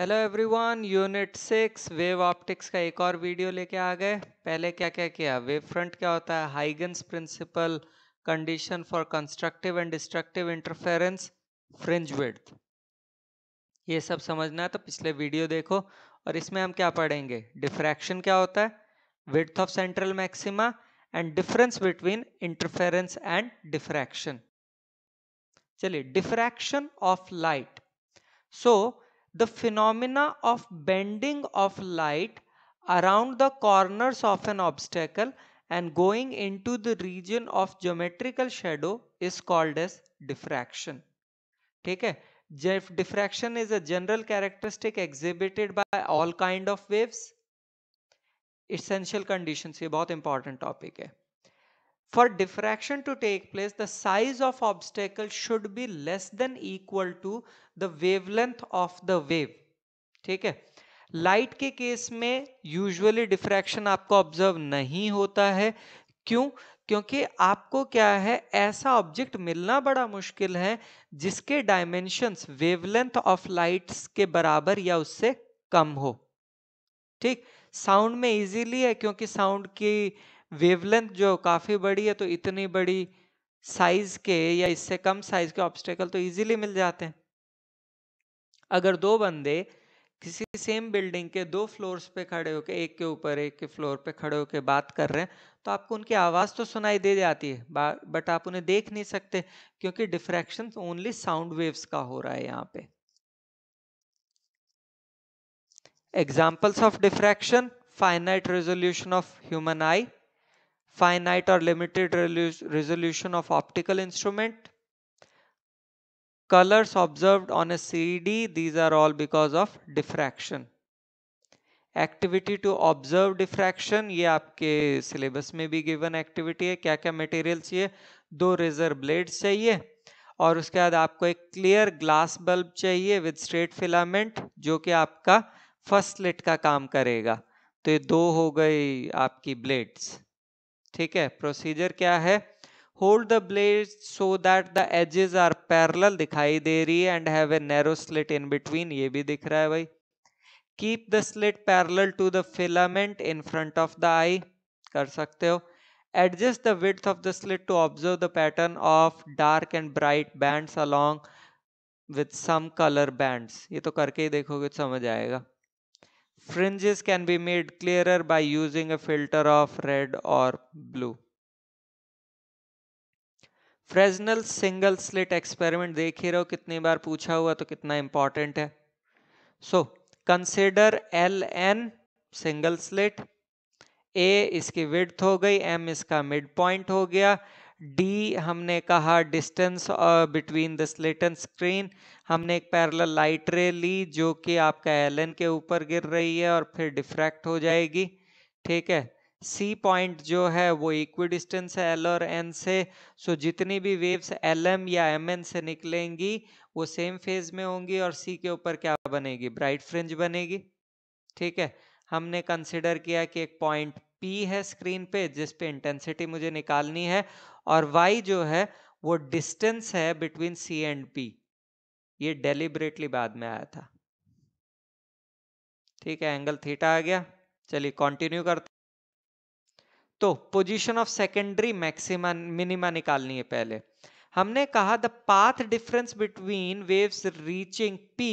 Hello everyone unit six wave optics का एक और वीडियो लेके आ गए पहले क्या क्या किया वेव फ्रंट क्या होता है Huygens principle condition for constructive and destructive interference fringe width ये सब समझना है तो पिछले वीडियो देखो और इसमें हम क्या पढ़ेंगे डिफ्रैक्शन क्या होता है width of central maxima and difference between interference and diffraction चलिए diffraction of light so the phenomena of bending of light around the corners of an obstacle and going into the region of geometrical shadow is called as diffraction. ठीक है diffraction is a general characteristic exhibited by all kind of waves. Essential conditions ये बहुत important topic For diffraction to take place, the size of obstacle should be less than equal to the wavelength of the wave. theek hai light ke case mein usually diffraction aapko observe nahi hota hai kyun क्योंकि आपको क्या है ऐसा object मिलना बड़ा मुश्किल है जिसके डायमेंशंस वेवलेंथ ऑफ लाइट्स के बराबर या उससे कम हो ठीक साउंड में इजीली है क्योंकि साउंड की वेवलेंथ जो काफ़ी बड़ी है तो इतनी बड़ी साइज के या इससे कम साइज के ऑब्स्टेकल तो इजीली मिल जाते हैं अगर दो बंदे किसी सेम बिल्डिंग के दो फ्लोर्स पे खड़े होके एक के ऊपर एक के फ्लोर पे खड़े होकर बात कर रहे हैं तो आपको उनकी आवाज़ तो सुनाई दे जाती है बट आप उन्हें देख नहीं सकते क्योंकि डिफ्रैक्शन ओनली साउंड वेव्स का हो रहा है यहाँ पे examples of diffraction finite resolution of human eye finite or limited resolution of optical instrument colors observed on a CD these are all because of diffraction activity to observe diffraction ये आपके syllabus में भी given activity है क्या क्या material चाहिए दो razor blade चाहिए और उसके बाद आपको एक क्लियर ग्लास बल्ब चाहिए विद स्ट्रेट फिलामेंट जो कि आपका फर्स्ट लिट का काम करेगा तो ये दो हो गई आपकी ब्लेड्स ठीक है प्रोसीजर क्या है hold the blade so that the edges are parallel दिखाई दे रही है and have a narrow slit in between ये भी दिख रहा है भाई keep the slit parallel to the filament in front of the eye कर सकते हो adjust the width of the slit to observe the pattern of dark and bright bands along with some colour bands ये तो करके ही देखोगे तो समझ आएगा Fringes can be made clearer by using a filter of red or blue. Fresnel single slit experiment देख ही रहे हो कितनी बार पूछा हुआ तो कितना इंपॉर्टेंट है so consider L N single slit a इसकी विड्थ हो गई एम इसका मिड पॉइंट हो गया डी हमने कहा distance between the slit and screen हमने एक पैरल लाइट रे ली जो कि आपका एल के ऊपर गिर रही है और फिर डिफ्रैक्ट हो जाएगी ठीक है सी पॉइंट जो है वो इक्वी डिस्टेंस है एल और एन से सो जितनी भी वेव्स एल एम या एम एन से निकलेंगी वो सेम फेज में होंगी और सी के ऊपर क्या बनेगी ब्राइट फ्रिंज बनेगी ठीक है हमने कंसिडर किया कि एक पॉइंट पी है स्क्रीन पे जिस पे इंटेंसिटी मुझे निकालनी है और वाई जो है वो डिस्टेंस है बिटवीन सी एंड पी ये डेलिबरेटली बाद में आया था ठीक है एंगल थीटा आ गया चलिए कंटिन्यू करते तो position of secondary maxima minima निकालनी है पहले हमने कहा the path difference between waves reaching P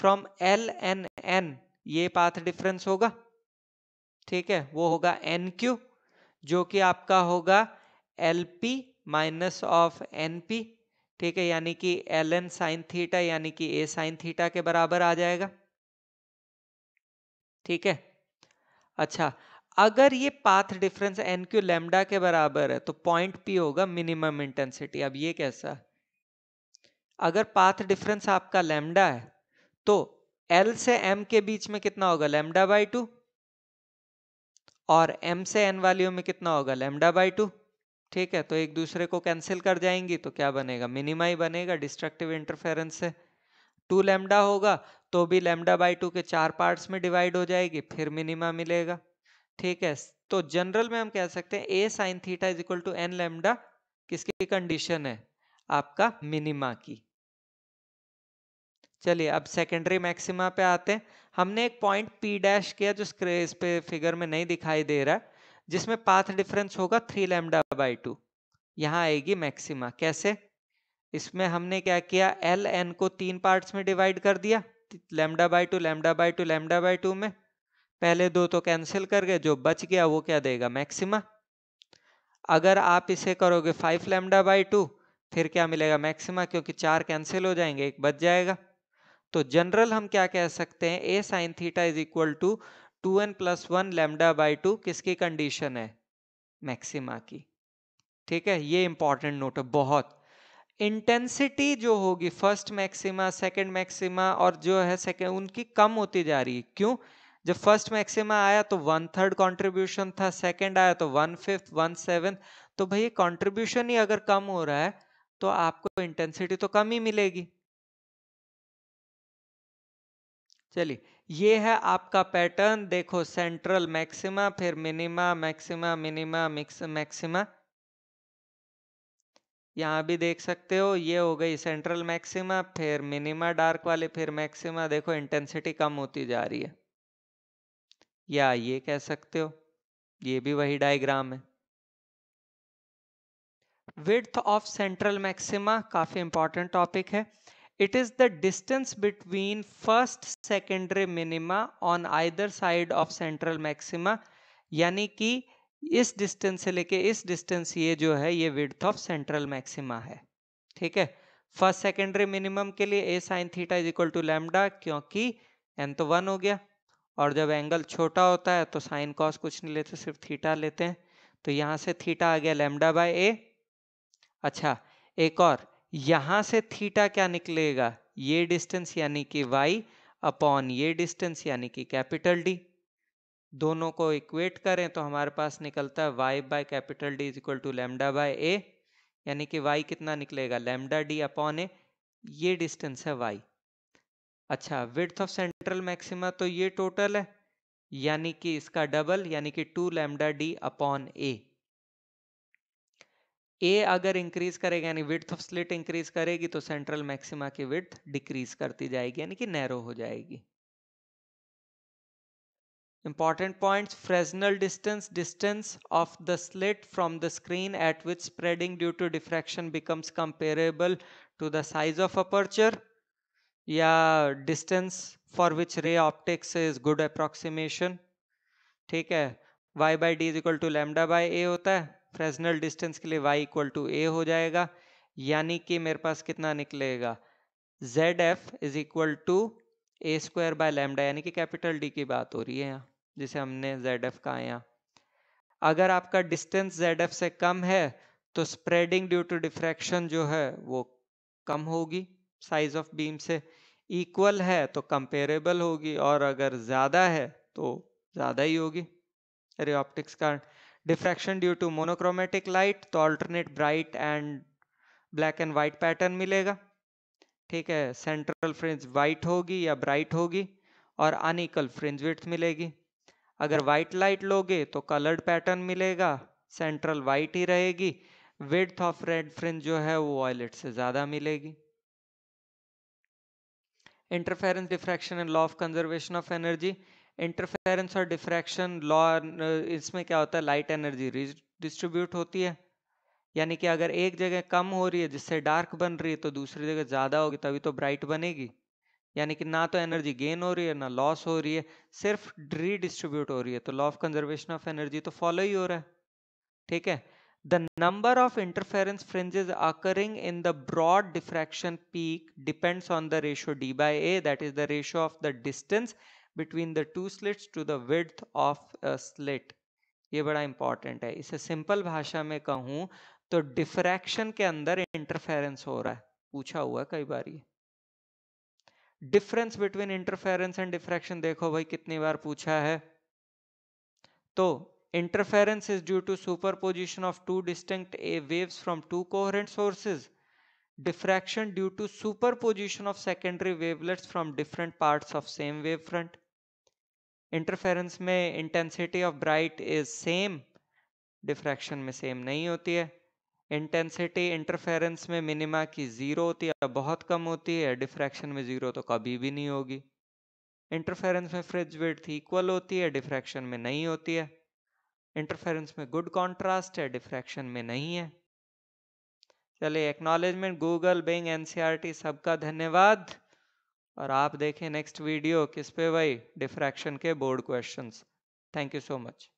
from L N N ये पाथ डिफरेंस होगा ठीक है वो होगा एन क्यू जो कि आपका होगा L P minus of N P ठीक है यानी कि एल एन साइन थीटा यानी कि ए साइन थीटा के बराबर आ जाएगा ठीक है अच्छा अगर ये path difference N Q lambda के बराबर है तो पॉइंट पी होगा मिनिमम इंटेंसिटी अब ये कैसा अगर पाथ डिफरेंस आपका लेमडा है तो एल से एम के बीच में कितना होगा लेमडा बाई टू और m से n वालियों में कितना होगा लेमडा बाई टू ठीक है तो एक दूसरे को कैंसिल कर जाएंगी तो क्या बनेगा मिनिमा ही बनेगा डिस्ट्रक्टिव इंटरफेरेंस से टू लेमडा होगा तो भी लेमडा बाई टू के चार पार्ट्स में डिवाइड हो जाएगी फिर मिनिमा मिलेगा ठीक है तो जनरल में हम कह सकते हैं a sine theta is equal to N lambda किसकी कंडीशन है आपका मिनिमा की चलिए अब सेकेंडरी मैक्सिमा पे आते हैं हमने एक पॉइंट पी डैश किया जो इस पे फिगर में नहीं दिखाई दे रहा जिसमें पाथ डिफरेंस होगा थ्री लेमडा बाई टू यहाँ आएगी मैक्सिमा कैसे इसमें हमने क्या किया एल एन को तीन पार्ट्स में डिवाइड कर दिया lambda by two lambda by two lambda by two में पहले दो तो कैंसिल कर गए जो बच गया वो क्या देगा मैक्सिमा अगर आप इसे करोगे फाइव लेमडा बाई टू फिर क्या मिलेगा मैक्सिमा क्योंकि चार कैंसिल हो जाएंगे एक बच जाएगा तो जनरल हम क्या कह सकते हैं a sine theta is equal to two N plus one lambda by two किसकी कंडीशन है मैक्सिमा की ठीक है ये इंपॉर्टेंट नोट है बहुत इंटेंसिटी जो होगी फर्स्ट मैक्सिमा सेकंड मैक्सिमा और जो है सेकंड उनकी कम होती जा रही है क्यों जब फर्स्ट मैक्सिमा आया तो वन थर्ड कंट्रीब्यूशन था सेकंड आया तो वन फिफ्थ वन सेवेंथ तो भैया कंट्रीब्यूशन ही अगर कम हो रहा है तो आपको इंटेंसिटी तो कम ही मिलेगी चलिए ये है आपका पैटर्न देखो सेंट्रल मैक्सिमा फिर minima maxima minima mix maxima यहां भी देख सकते हो ये हो गई सेंट्रल मैक्सिमा फिर मिनिमा डार्क वाले फिर मैक्सिमा देखो इंटेंसिटी कम होती जा रही है या ये कह सकते हो ये भी वही डायग्राम है विथ ऑफ सेंट्रल मैक्सिमा काफी इंपॉर्टेंट टॉपिक है it is the distance between first secondary minima on either side of central maxima यानी कि इस डिस्टेंस से लेके इस डिस्टेंस ये जो है ये विड्थ ऑफ सेंट्रल मैक्सिमा है ठीक है फर्स्ट सेकेंडरी मिनिमम के लिए a sine theta is equal to lambda क्योंकि एन तो वन हो गया और जब एंगल छोटा होता है तो साइन कॉस कुछ नहीं लेते सिर्फ थीटा लेते हैं तो यहाँ से थीटा आ गया लैमडा बाय ए अच्छा एक और यहाँ से थीटा क्या निकलेगा ये डिस्टेंस यानी कि वाई अपॉन ये डिस्टेंस यानी कि कैपिटल डी दोनों को इक्वेट करें तो हमारे पास निकलता है Y by capital D is equal to lambda by a यानी कि वाई कितना निकलेगा लेमडा डी अपॉन ए ये डिस्टेंस है वाई अच्छा विड्थ ऑफ सेंट्रल मैक्सिमा तो ये टोटल है यानी कि इसका डबल यानी कि two lambda D upon a a अगर इंक्रीज करेगा यानी विथ ऑफ स्लिट इंक्रीज करेगी तो सेंट्रल मैक्सिमा की विथ डिक्रीज करती जाएगी यानी कि नैरो हो जाएगी important point Fresnel distance distance of the slit from the screen at which spreading due to diffraction becomes comparable to the size of aperture या distance for which ray optics is good approximation ठीक है Y by D is equal to lambda by a होता है Fresnel distance के लिए y equal to ए हो जाएगा यानी कि मेरे पास कितना निकलेगा Z F is equal to a square by lambda यानी कि कैपिटल डी की बात हो रही है यहाँ जिसे हमने जेड एफ कहा यहाँ अगर आपका डिस्टेंस जेड एफ से कम है तो स्प्रेडिंग ड्यू टू डिफ्रैक्शन जो है वो कम होगी साइज ऑफ बीम से इक्वल है तो कंपेरेबल होगी और अगर ज़्यादा है तो ज़्यादा ही होगी अरे ऑप्टिक्स कारण diffraction due to monochromatic light तो alternate bright and black and white pattern मिलेगा ठीक है सेंट्रल फ्रिंज वाइट होगी या ब्राइट होगी और अनइक्वल फ्रिंज विथ मिलेगी अगर वाइट लाइट लोगे तो कलर्ड पैटर्न मिलेगा सेंट्रल वाइट ही रहेगी विथ ऑफ रेड फ्रिंज जो है वो वॉयलेट से ज़्यादा मिलेगी interference diffraction and law of conservation of energy interference और डिफ्रैक्शन लॉ इसमें क्या होता है लाइट एनर्जी डिस्ट्रीब्यूट होती है यानी कि अगर एक जगह कम हो रही है जिससे डार्क बन रही है तो दूसरी जगह ज़्यादा होगी तभी तो ब्राइट बनेगी यानी कि ना तो एनर्जी गेन हो रही है ना लॉस हो रही है सिर्फ रीडिस्ट्रीब्यूट हो रही है तो law of conservation of energy तो फॉलो ही हो रहा है ठीक है the number of interference fringes occurring in the broad diffraction peak depends on the ratio D by a that is the ratio of the distance between the two slits to the width of slit ये बड़ा important है इसे simple भाषा में कहूँ तो diffraction के अंदर इंटरफेरेंस हो रहा है पूछा हुआ कई बार ये difference between interference and diffraction देखो भाई कितनी बार पूछा है तो interference is due to superposition of two distinct from two coherent sources diffraction due to superposition of secondary wavelets from different part of same wave front interference में intensity of bright is same diffraction में same नहीं होती है intensity interference में minima की zero होती है बहुत कम होती है डिफ्रैक्शन में ज़ीरो तो कभी भी नहीं होगी इंटरफेरेंस में फ्रिज विड्थ इक्वल होती है डिफ्रैक्शन में नहीं होती है इंटरफेरेंस में गुड कॉन्ट्रास्ट है डिफ्रैक्शन में नहीं है चलिए एक्नॉलेजमेंट गूगल बिंग एनसीईआरटी सबका धन्यवाद और आप देखें नेक्स्ट वीडियो किस पे भाई डिफ्रैक्शन के board questions thank you so much